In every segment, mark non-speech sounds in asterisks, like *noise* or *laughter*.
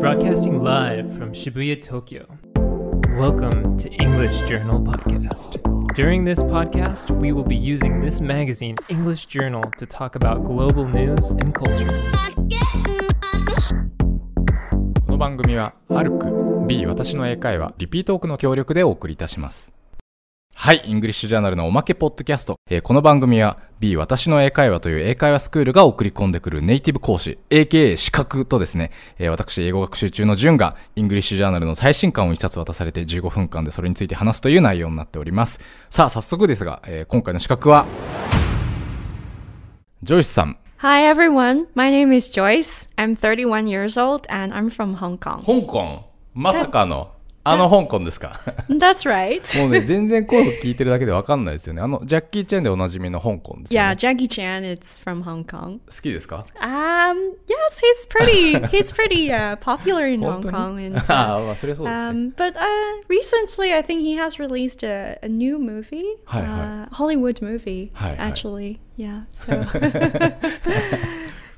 Broadcasting live from Shibuya, Tokyo. Welcome to English Journal Podcast. During this podcast, we will be using this magazine, English Journal, to talk about global news and culture. この番組は a ルク、B 私の英会話リピートークの協力でお送りいたします。はい。イングリッシュジャーナルのおまけポッドキャスト。えー、この番組は B 私の英会話という英会話スクールが送り込んでくるネイティブ講師、AKA 資格とですね、えー、私英語学習中のジュンがイングリッシュジャーナルの最新刊を一冊渡されて15分間でそれについて話すという内容になっております。さあ、早速ですが、えー、今回の資格は、ジョイスさん。Hi everyone, my name is Joyce. I'm 31 years old and I'm from Hong Kong. 香港まさかの。あの香港ですか That's right もうね全然候補聞いてるだけで分かんないですよねあのジャッキー・チェンでおなじみの香港ですよね Yeah Jackie Chan it's from Hong Kong 好きですか Um yes he's pretty he's pretty、uh, popular in Hong 本当に Kong and ああ uh, まあそれそうですね、um but uh recently I think he has released a, a new movie はいは uh, Hollywood movie はいはい actually yeah so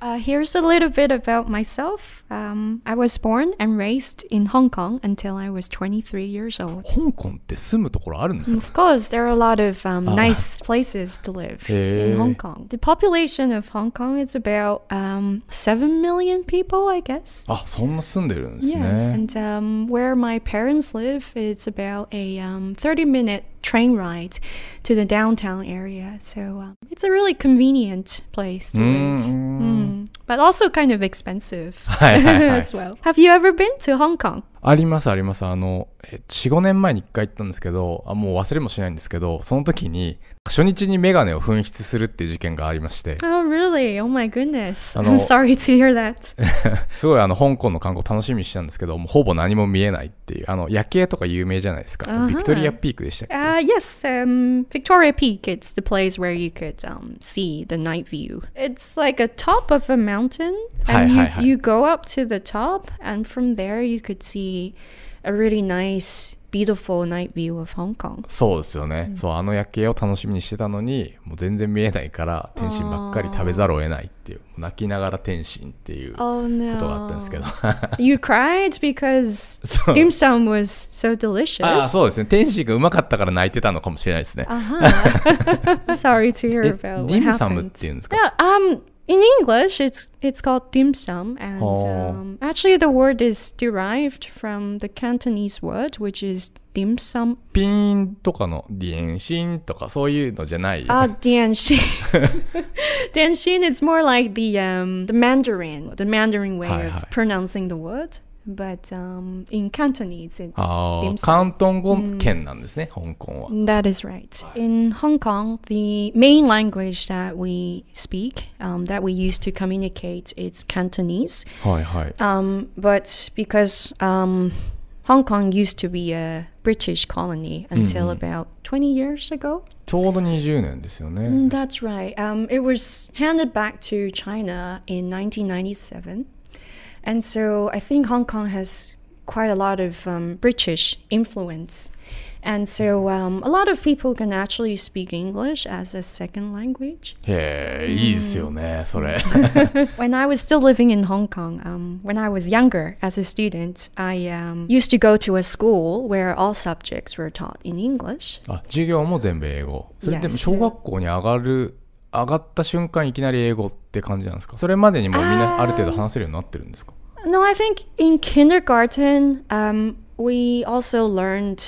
Uh, here's a little bit about myself. Um, I was born and raised in Hong Kong until I was 23 years old. 香港って住むところあるんですか Of course, there are a lot of um, ah. nice places to live in Hong Kong. The population of Hong Kong is about um, 7 million people, I guess. Ah, yes, and um, where my parents live, it's about a um, 30 minute train ride to the downtown area. So um, it's a really convenient place to live, mm, but also kind of expensive as well. Have you ever been to Hong Kong? ありますあります。あの、4、5年前に1回行ったんですけど、あもう忘れもしないんですけど、その時に初日にメガネを紛失するっていう事件がありまして。Oh, really? Oh my goodness. I'm sorry to hear that. すごいあの香港の観光楽しみにしたんですけど、もうほぼ何も見えないっていう、あの夜景とか有名じゃないですか。Uh huh. ビクトリアピークでしたっけ、uh, Yes,、um, Victoria Peak. It's the place where you could、um, see the night view. It's like a top of a mountain, and you, you go up to the top, and from there you could see a really nice beautiful night view of Hong Kong そうですよね、うん、そうあの夜景を楽しみにしてたのにもう全然見えないから天津ばっかり食べざるを得ないっていう泣きながら天津っていうことがあったんですけど、oh, no. You cried because dim *laughs* sum was so delicious あそうですね天津がうまかったから泣いてたのかもしれないですね、uh huh. *laughs* I'm sorry to hear *laughs* about what happened ディムサムっていうんですか、yeah, um, in English, it's it's called dim sum, and oh. um, actually the word is derived from the Cantonese word, which is dim sum. Dianxin. *laughs* It's more like the um the Mandarin, the Mandarin way of pronouncing the word. But um, in Cantonese, it's ah, mm. eh? That is right. In Hong Kong, the main language that we speak, um, that we use to communicate, it's Cantonese. はいはい。Um, but because um, Hong Kong used to be a British colony until mm-hmm. about 20 years ago. ちょうど20年ですよね。That's mm, right. Um, it was handed back to China in 1997. And so I think Hong Kong has quite a lot of um, British influence. And so um, a lot of people can actually speak English as a second language. Yeah, mm. *laughs* when I was still living in Hong Kong, um, when I was younger as a student, I um, used to go to a school where all subjects were taught in English. あ、授業も全部英語。それでも小学校に上がる。Yes. 上がった瞬間いきなり英語って感じなんですかそれまでにもみんなある程度話せるようになってるんですか No, I think in kindergarten, um, we also learned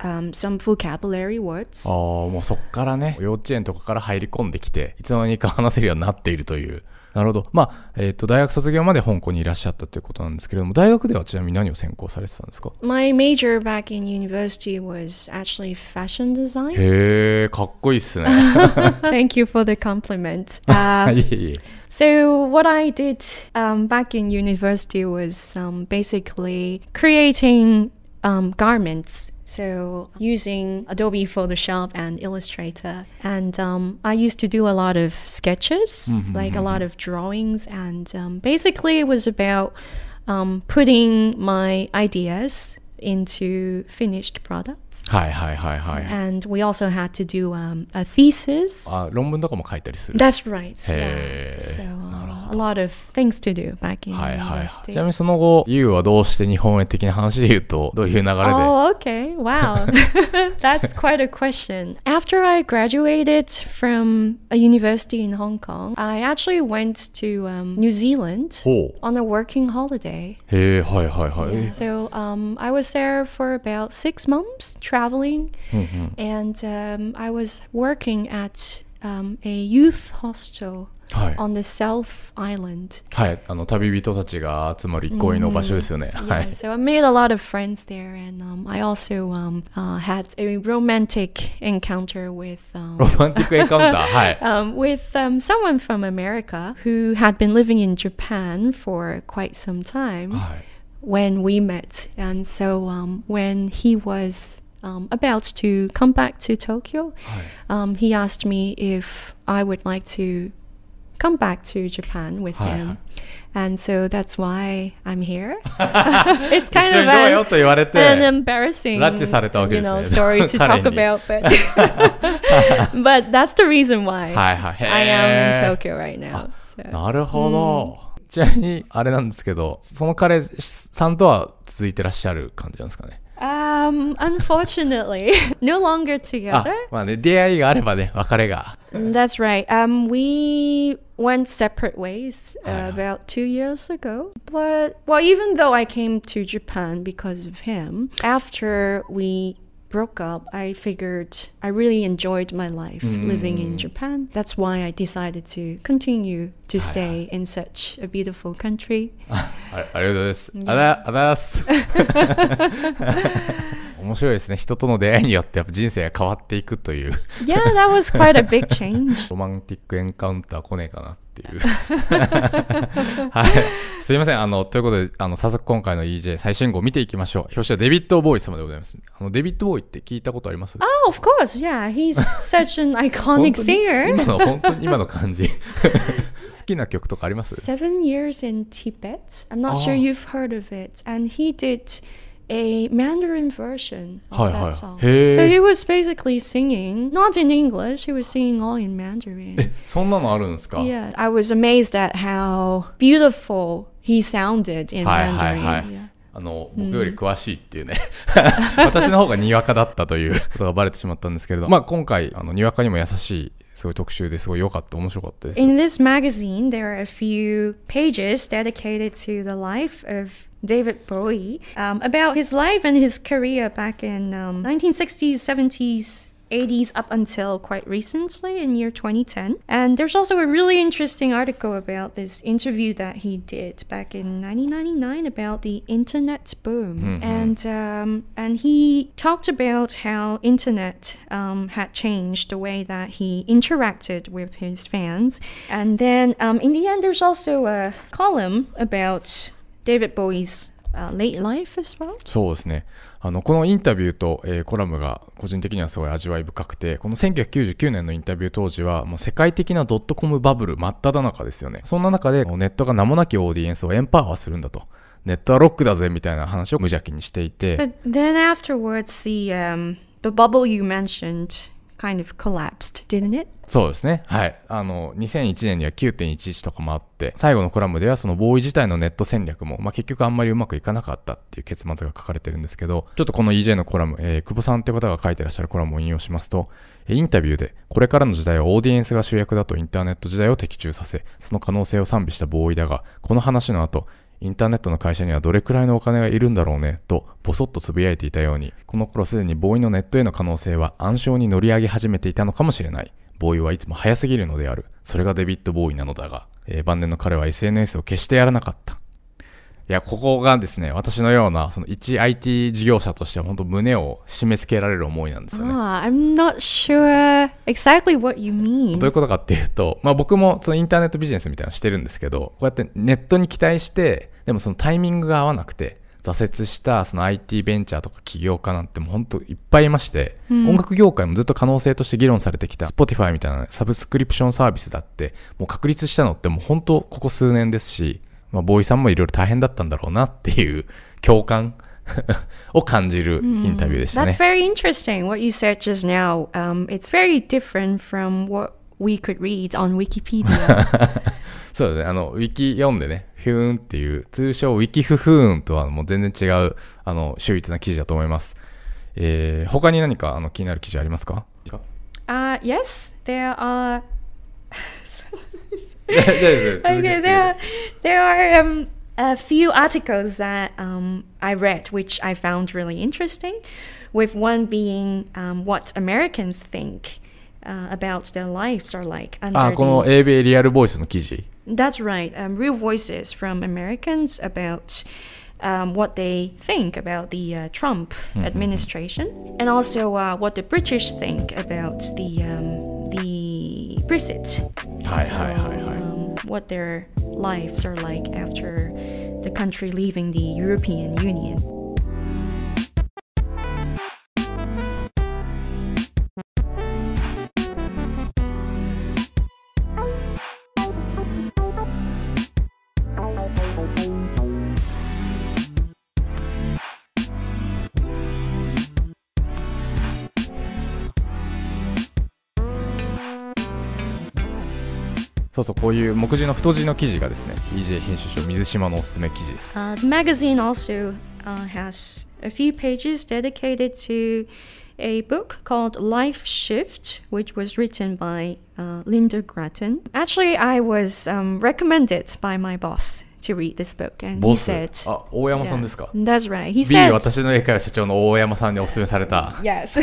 um, some vocabulary words. ああ、もうそっからね、幼稚園とかから入り込んできて、いつの間にか話せるようになっているという。なるほど。まあ、えっ、ー、と、大学卒業まで香港にいらっしゃったということなんですけれども、大学ではちなみに何を専攻されてたんですか ?My major back in university was actually fashion design. へえ、かっこいいっすね。Thank you for the compliment.、Uh, いえいえ So what I did um, back in university was um, basically creating um, garments So using Adobe Photoshop and Illustrator, and um, I used to do a lot of sketches, mm -hmm, like mm -hmm. a mm-hmm, lot mm-hmm. of drawings, and um, basically it was about um, putting my ideas into finished products. Hi, hi, hi, hi. And we also had to do um, a thesis. Ah, That's right. Yeah. So, um, a lot of things to do back in はいはい、ちなみにその後、ユウはどうして日本へ的な話で言うと、どういう流れで Oh, okay. Wow. *laughs* That's quite a question. After I graduated from a university in Hong Kong, I actually went to um, New Zealand on a working holiday. へえ、はいはいはい。Yeah. So um, I was there for about six months traveling, mm-hmm. and um, I was working at um, a youth hostel はい、on the South Island はいあの旅人たちが集まる憩いの場所ですよね、はい *laughs* so I made a lot of friends there and、um, I also、um, uh, had a romantic encounter with um, romantic encounter *laughs* はい、um, with、um, someone from America who had been living in Japan for quite some time. when we met. And so um, when he was um, about to come back to Tokyo, um, he asked me if I would like to come back to Japan with him. And so that's why I'm here. it's kind of an, an embarrassing you know, story to talk about, but, but that's the reason why I am in Tokyo right now. So. なるほど。うん、ちなみに、あれなんですけど、その彼さんとは続いてらっしゃる感じなんですかね Um, unfortunately, *laughs* no longer ah, together. Mm, that's right. Um, we went separate ways ah, uh, about two years ago. But well, even though I came to Japan because of him, after we broke up, I figured I really enjoyed my life mm. living in Japan. That's why I decided to continue to ah, stay in such a beautiful country. ありがとうございます。ありがとうございます。*laughs* Ah, *laughs* *laughs* 面白いですね。人との出会いによってやっぱ人生が変わっていくという。Yeah, that was quite a big change. *laughs* ロマンティックエンカウンター来ねえかなっていう。*laughs* はい。すいません。あの、ということで、あの、早速今回の EJ 最新号見ていきましょう。表紙はデビッド・ボーイ様でございます。あの、デビッド・ボーイって聞いたことあります ?Oh, of course. Yeah, he's such an *laughs* iconic singer. 今の、本当に今の感じ。好きな曲とかあります ?Seven Years in Tibet. I'm not sure you've heard of it. And he did a Mandarin version of that song. So he was basically singing, not in English, he was singing all in Mandarin. そんなのあるんですか Yeah, I was amazed at how beautiful he sounded in Mandarin. はいはいはい。あの、僕より詳しいっていうね私の方がにわかだったということがバレてしまったんですけれど、まあ今回、あの、にわかにも優しいすごい特集ですごい良かった、面白かったです。In this magazine, there are a few pages dedicated to the life of David Bowie, um, about his life and his career back in 1960s, um, 70s. 80s up until quite recently in year 2010. And there's also a really interesting article about this interview that he did back in 1999 about the internet boom. Mm-hmm. And um, and he talked about how internet um, had changed the way that he interacted with his fans. And then um, in the end, there's also a column about David Bowie's late life as well? そうですねあのこのインタビューと、えー、コラムが個人的にはすごい味わい深くてこの1999年のインタビュー当時はもう世界的なドットコムバブル真っ只中ですよねそんな中でネットが名もなきオーディエンスをエンパワーするんだとネットはロックだぜみたいな話を無邪気にしていて But then afterwards the,、um, the bubble you mentioned kind of collapsed, didn't it? そうですね。はい。あの、2001年には9.11とかもあって、最後のコラムではそのボーイ自体のネット戦略も、まあ、結局あんまりうまくいかなかったっていう結末が書かれてるんですけど、ちょっとこの EJ のコラム、えー、久保さんって方が書いてらっしゃるコラムを引用しますと、インタビューで、これからの時代はオーディエンスが主役だとインターネット時代を的中させ、その可能性を賛美したボーイだが、この話の後、インターネットの会社にはどれくらいのお金がいるんだろうねとぼそっとつぶやいていたようにこの頃すでにボーイのネットへの可能性は暗礁に乗り上げ始めていたのかもしれないボーイはいつも早すぎるのであるそれがデビッド・ボーイなのだが、えー、晩年の彼は SNS を決してやらなかったいや、ここがですね、私のような、その一 IT 事業者としては、本当胸を締め付けられる思いなんですよね。h I'm not sure exactly what you mean. どういうことかっていうと、まあ僕もそのインターネットビジネスみたいなのしてるんですけど、こうやってネットに期待して、でもそのタイミングが合わなくて、挫折したその IT ベンチャーとか起業家なんてもう本当いっぱいいまして、うん、音楽業界もずっと可能性として議論されてきた Spotify みたいなサブスクリプションサービスだってもう確立したのってもう本当ここ数年ですしまあ、ボーイさんもいろいろ大変だったんだろうなっていう共感 *laughs* を感じるインタビューでしたね。That's very interesting what you said just now.、Um, it's very different from what we could read on Wikipedia. *laughs* そうですね。あの、ウィキ読んでね、ヒューンっていう、通称ウィキフフーンとはもう全然違う、あの、秀逸な記事だと思います。えー、他に何かあの気になる記事ありますか、uh, ?Yes, there are *laughs* *laughs* okay, there are, there are um, a few articles that um, I read which I found really interesting, with one being um, what Americans think uh, about their lives are like. Ah, under the... ABA right. Um, real voices from Americans about um, what they think about the uh, Trump mm-hmm. administration, and also uh, what the British think about the um, the Brexit what their lives are like after the country leaving the European Union. そこういう目次の太字の記事がですね EJ 編集長水島のおすすめ記事です。Uh, the magazine also、uh, has a few pages dedicated to a book called Life Shift, which was written by uh, Linda Grattan. Actually, I was um, recommended by my boss to read this book. And he said, あ、大山さんですか yeah, That's right. He said, B 私の英会話社長の大山さんにお勧めされた。Yes.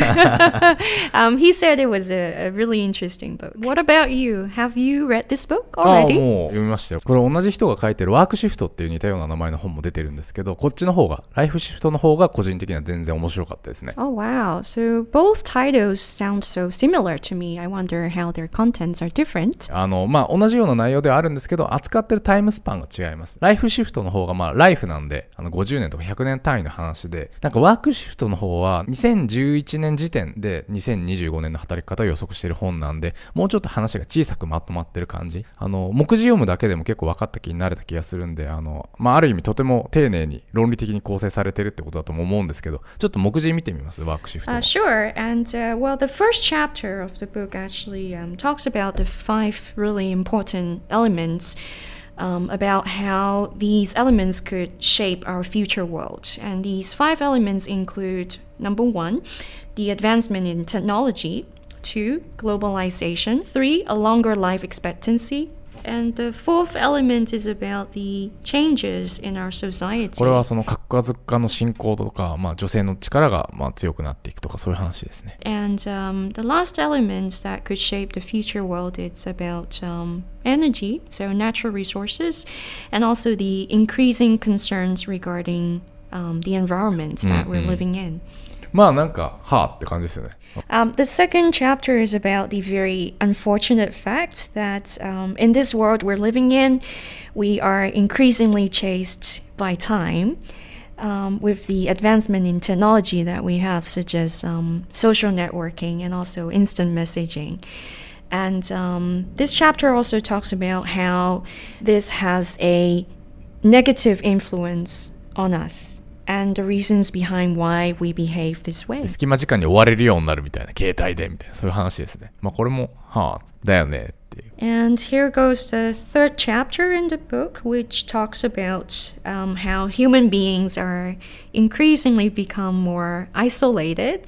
um, he said it was a, a really interesting book. What about you? Have you read this book already? あ、もう読みましたよ。これ同じ人が書いてるワークシフトっていう似たような名前の本も出てるんですけど、こっちの方が、ライフシフトの方が個人的には全然面白かったですね。Oh wow. So both titles sound so similar to me. I wonder how their contents are different. あの、まあ同じような内容ではあるんですけど、扱ってるタイムスパンが違います。。ライフシフトの方がまあライフなんで、あの50年とか100年単位の話で、なんかワークシフトの方は2011年時点で2025年の働き方を予測してる本なんで、もうちょっと話が小さくまとまってる感じ。あの、目次読むだけでも結構分かった気になれた気がするんで、あの、まあある意味とても丁寧に論理的に構成されてるってことだとも思うんですけど、ちょっと目次見てみます、ワークシフト。Uh, sure, and、uh, well, the first chapter of the book actually、um, talks about the five really important elements. um, about how these elements could shape our future world. And these five elements include number one, the advancement in technology, two, globalization, three, a longer life expectancy, and the fourth element is about the changes in our society. これはその核家族化の進行とか、まあ、女性の力がまあ強くなっていくとかそういう話ですね。And、um, the last element that could shape the future world is about、um, energy, so natural resources, and also the increasing concerns regarding um, the environments that we're mm-hmm. living in. まあなんか、はあって感じですよね。Um, the second chapter is about the very unfortunate fact that um, in this world we're living in, we are increasingly chased by time. Um, with the advancement in technology that we have, such as um, social networking and also instant messaging. And um, this chapter also talks about how this has a negative influence on us and the reasons behind why we behave this way. 隙間時間に追われるようになるみたいな、携帯でみたいな、そういう話ですね。まあ、これも、はあ、だよねっていう。And here goes the third chapter in the book, which talks about、um, how human beings are increasingly become more isolated.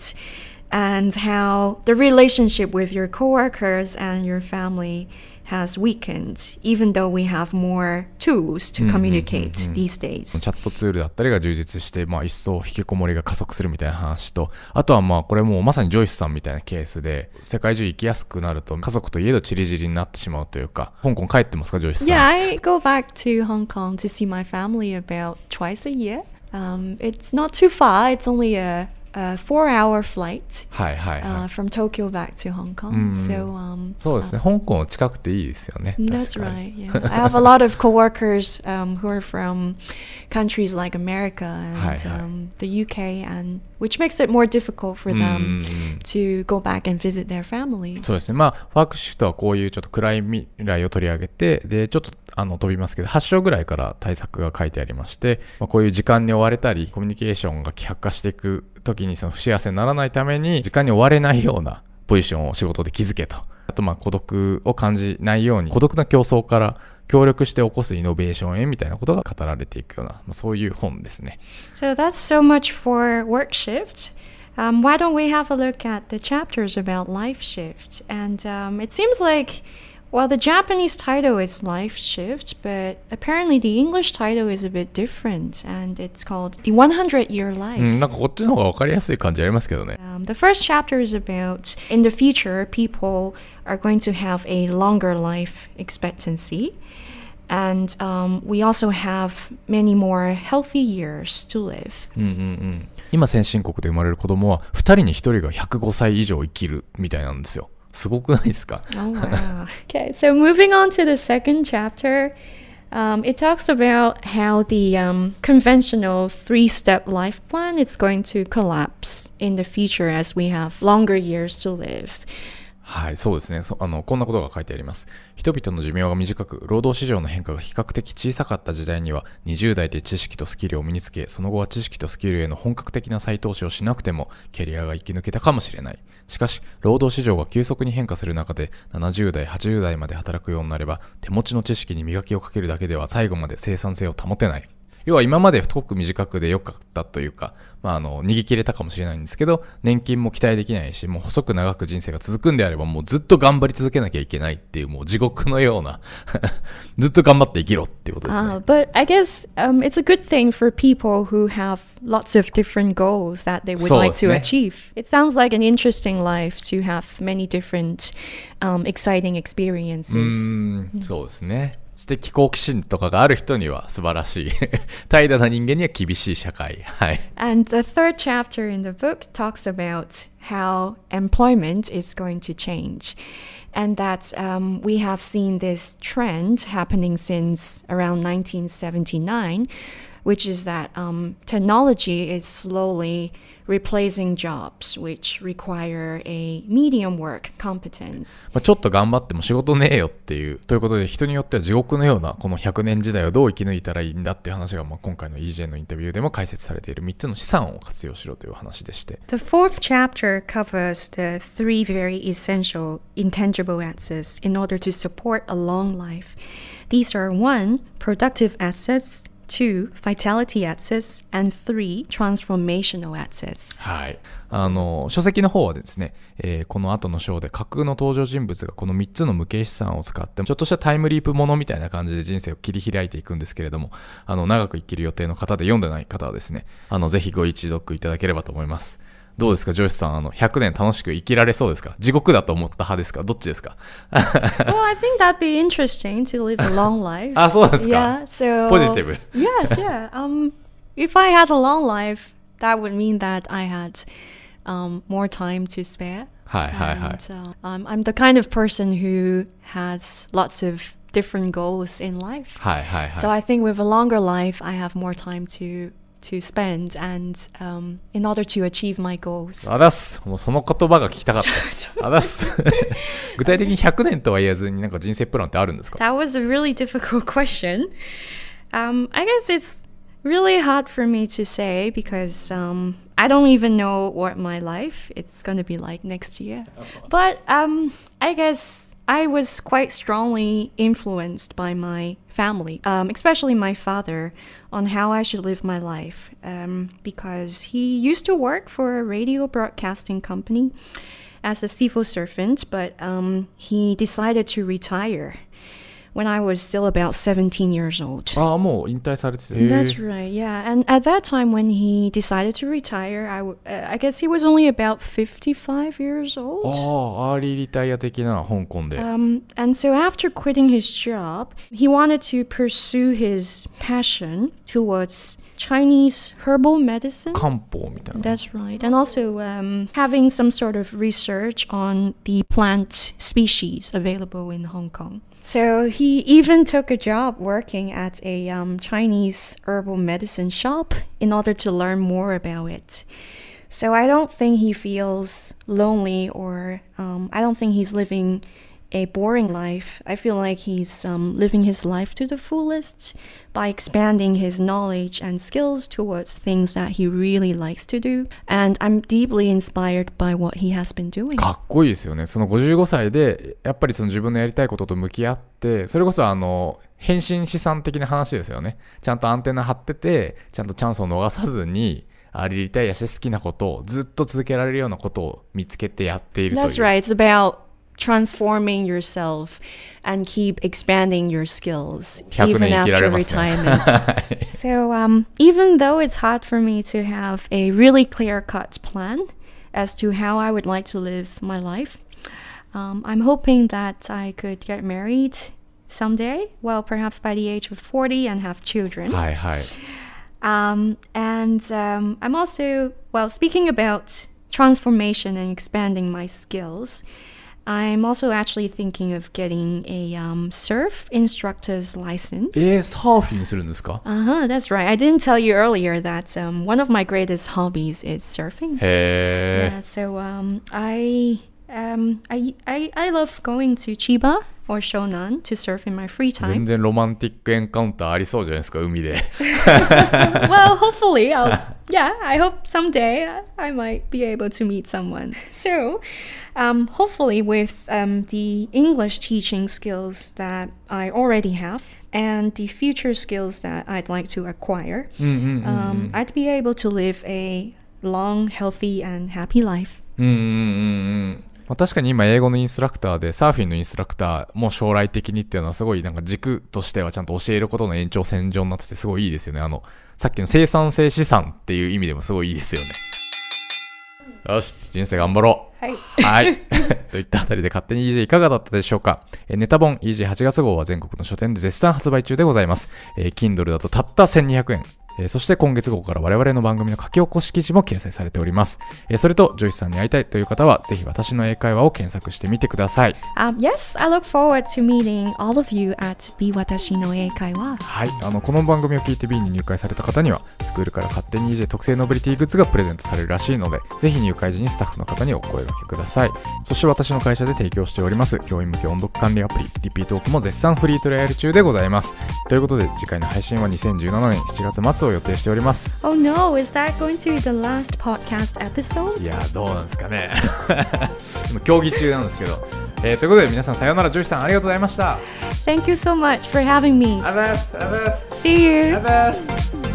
And how the relationship with your coworkers and your family has weakened, even though we have more tools to communicate these days. チャットツールだったりが充実して、まあ、一層引きこもりが加速するみたいな話と、あとはまあ、これもまさにジョイスさんみたいなケースで、世界中行きやすくなると、家族といえどチリジリになってしまうというか、香港帰ってますか、ジョイスさん。Yeah, I go back to Hong Kong to see my family about twice a year. Um, it's not too far, it's only a uh, four hour flight uh, from Tokyo back to Hong Kong. So, um, uh, that's right. Yeah. I have a lot of coworkers um, who are from countries like America and um, the UK, and which makes it more difficult for them to go back and visit their families. そうですね。まあ、ワークシフトはこういうちょっと暗い未来を取り上げて、で、ちょっとあの飛びますけど、8章ぐらいから対策が書いてありまして、まあ、こういう時間に追われたり、コミュニケーションが希薄化していく。時にその不幸せにならないために時間に追われないようなポジションを仕事で築けと。あとまあ孤独を感じないように孤独な競争から協力して起こすイノベーションへみたいなことが語られていくような、まあ、そういう本ですね。So that's so much for work shift. Um, why don't we have a look at the chapters about life shift? And um, it seems like Well, the Japanese title is Life Shift, but apparently the English title is a bit different, and it's called The 100 Year Life. うん、なんかこっちの方がわかりやすい感じありますけどね。Um, mm, the first chapter is about in the future people are going to have a longer life expectancy. And um, we also have many more healthy years to live. うんうんうん。今先進国で生まれる子供は2人に1人が105歳以上生きるみたいなんですよ。Mm-hmm, mm-hmm. *laughs* Okay, so moving on to the second chapter. Um, it talks about how the um, conventional three step life plan is going to collapse in the future as we have longer years to live. はい、そうですねあの。こんなことが書いてあります。人々の寿命が短く、労働市場の変化が比較的小さかった時代には、20代で知識とスキルを身につけ、その後は知識とスキルへの本格的な再投資をしなくても、キャリアが生き抜けたかもしれない。しかし、労働市場が急速に変化する中で、70代、80代まで働くようになれば、手持ちの知識に磨きをかけるだけでは最後まで生産性を保てない。要は今まで太く短くで良かったというか、まあ、あの、逃げ切れたかもしれないんですけど、年金も期待できないし、もう細く長く人生が続くんであれば、もうずっと頑張り続けなきゃいけないっていう、もう地獄のようなずっと頑張って生きろっていうことですね。Uh, but I guess、um, it's a good thing for people who have lots of different goals that they would like to achieve. It sounds like an interesting life to have many different, um, exciting experiences. うん、そうですね。知的好奇心とかがある人には素晴らしい。怠惰な人間には厳しい社会。はい。And *laughs* the third chapter in the book talks about how employment is going to change. And that um, we have seen this trend happening since around 1979, which is that um, technology is slowly replacing jobs which require a medium work competence まあちょっと頑張っても仕事ねえよっていうということで人によっては地獄のようなこの100年時代をどう生き抜いたらいいんだっていう話がまあ今回の EJ のインタビューでも解説されている3つの資産を活用しろという話でして The fourth chapter covers the three very essential intangible assets in order to support a long life These are one productive assets 2. Vitality a c c s and 3. Transformational a s はいあの書籍の方はですね、えー、この後の章で架空の登場人物がこの3つの無形資産を使ってちょっとしたタイムリープものみたいな感じで人生を切り開いていくんですけれどもあの長く生きる予定の方で読んでない方はですねあのぜひご一読いただければと思いますどうですか、上司さん、あの100年楽しく生きられそうですか地獄だと思った派ですかどっちですか Well, I think that'd be interesting to live a long life. あ、そうですか Yeah, so. ポジティブ。Yes, yeah. Um, if I had a long life, that would mean that I had um, more time to spare. はいはいはい。And, um, I'm the kind of person who has lots of different goals in life. はいはいはい。So I think with a longer life, I have more time to to spend and、um, in order to achieve my goals. あだすもうその言葉が聞きたかったです。あだす具体的に100年とは言えずになんか人生プランってあるんですか *laughs* *laughs* *laughs* That was a really difficult question.、Um, I guess it's really hard for me to say because、um, I don't even know what my life it's gonna be like next year. Uh-huh. But um, I guess I was quite strongly influenced by my family, um, especially my father, on how I should live my life um, because he used to work for a radio broadcasting company as a civil servant, but um, he decided to retire when I was still about 17 years old. Ah, That's right. Yeah. And at that time when he decided to retire, I uh, guess he was only about 55 years old. 아, ah, Um and so after quitting his job, he wanted to pursue his passion towards Chinese herbal medicine. That's right. And also um, having some sort of research on the plant species available in Hong Kong. So he even took a job working at a um, Chinese herbal medicine shop in order to learn more about it. So I don't think he feels lonely, or um, I don't think he's living a boring life. I feel like he's um, living his life to the fullest by expanding his knowledge and skills towards things that he really likes to do. And I'm deeply inspired by what he has been doing. かっこいいですよね。その55歳で、やっぱりその自分のやりたいことと向き合って、それこそあの、変身資産的な話ですよね。ちゃんとアンテナ張ってて、ちゃんとチャンスを逃さずに、あリタイアして好きなことをずっと続けられるようなことを見つけてやっているという。That's right. It's about transforming yourself and keep expanding your skills even after retirement. *laughs* so, um, even though it's hard for me to have a really clear cut plan as to how I would like to live my life, um, I'm hoping that I could get married someday, well, perhaps by the age of 40 and have children. Hi, hi. Um, and um, I'm also, well, speaking about transformation and expanding my skills. I'm also actually thinking of getting a um, surf instructor's license. するんですか? Eh, uh-huh, that's right. I didn't tell you earlier that um, one of my greatest hobbies is surfing. Hey. Yeah, so um, I um, I, I I love going to Chiba or shonan to surf in my free time. 全然ロマンティックエンカウンターありそうじゃないですか、海で。well, *laughs* hopefully, I'll, yeah, I hope someday I might be able to meet someone. So, um, hopefully, with um, the English teaching skills that I already have, and the future skills that I'd like to acquire, mm, mm, mm, um, I'd be able to live a long, healthy, and happy life. まあ、確かに今英語のインストラクターでサーフィンのインストラクターも将来的にっていうのはすごいなんか軸としてはちゃんと教えることの延長線上になっててすごいいいですよね。あの、さっきの生産性資産っていう意味でもすごいいいですよね。よし、人生頑張ろう。はい。はい。*laughs* といったあたりで勝手に EJ いかがだったでしょうか。えネタ本 EJ8 月号は全国の書店で絶賛発売中でございます。えー、Kindle だとたった1200円。えー、そして今月号から我々の番組の書き起こし記事も掲載されております。えー、それと、ジョイスさんに会いたいという方は、ぜひ私の英会話を検索してみてください。Um, yes, I look forward to meeting all of you at B 私の英会話。はい、あの、この番組を聞いて B に入会された方には、スクールから勝手に EJ 特製ノブリティグッズがプレゼントされるらしいので、ぜひ入会時にスタッフの方にお声掛けください。そして私の会社で提供しております、教員向け音読管理アプリ、リピートークも絶賛フリートライアル中でございます。ということで、次回の配信は2017年7月末スを予定しております。Oh no, is that going to be the last podcast episode? いや、どうなんですかね。*laughs* 競技中なんですけど。えー、ということで皆さんさようなら、ジョージさんありがとうございました。Thank you so much for having me. ありがとうござす。See you. ありがとうござす。